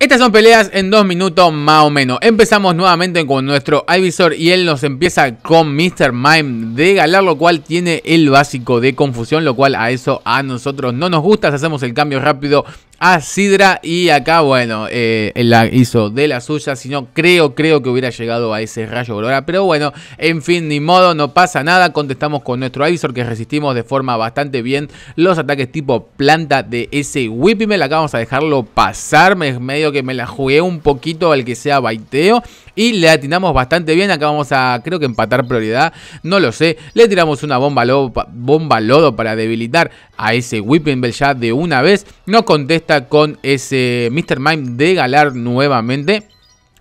Estas son peleas en dos minutos más o menos. Empezamos nuevamente con nuestro Ivisor y él nos empieza con Mr. Mime de Galar, lo cual tiene el básico de confusión, lo cual a eso a nosotros no nos gusta. hacemos el cambio rápido a Sidra y acá, bueno, eh, la hizo de la suya, si no creo, creo que hubiera llegado a ese rayo Aurora, pero bueno, en fin, ni modo, no pasa nada, contestamos con nuestro avisor que resistimos de forma bastante bien los ataques tipo planta de ese me acá vamos a dejarlo pasar, me, medio que me la jugué un poquito al que sea baiteo y le atinamos bastante bien, acá vamos a creo que empatar prioridad, no lo sé, le tiramos una bomba lodo, bomba lodo para debilitar a ese bell ya de una vez. No contesta con ese Mr. Mime de Galar nuevamente.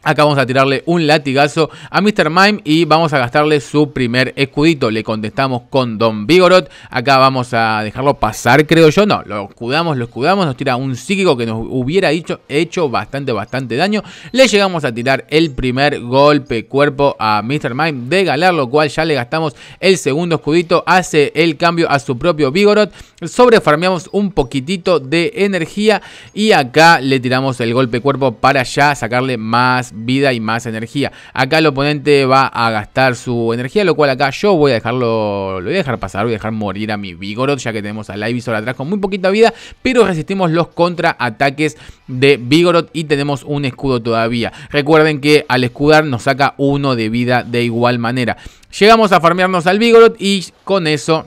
Acá vamos a tirarle un latigazo a Mr. Mime y vamos a gastarle su primer escudito. Le contestamos con Don Vigorot. Acá vamos a dejarlo pasar, creo yo. No, lo escudamos, lo escudamos. Nos tira un psíquico que nos hubiera hecho, hecho bastante, bastante daño. Le llegamos a tirar el primer golpe cuerpo a Mr. Mime de Galar, lo cual ya le gastamos el segundo escudito. Hace el cambio a su propio Vigorot. Sobrefarmeamos un poquitito de energía y acá le tiramos el golpe cuerpo para ya sacarle más vida y más energía. Acá el oponente va a gastar su energía, lo cual acá yo voy a dejarlo, lo voy a dejar pasar, voy a dejar morir a mi Vigoroth, ya que tenemos a Ivysaur atrás con muy poquita vida, pero resistimos los contraataques de Vigoroth y tenemos un escudo todavía. Recuerden que al escudar nos saca uno de vida de igual manera. Llegamos a farmearnos al Vigoroth y con eso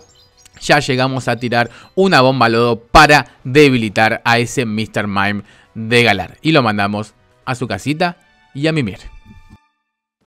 ya llegamos a tirar una bomba lodo para debilitar a ese Mr. Mime de Galar. Y lo mandamos a su casita y a mimir.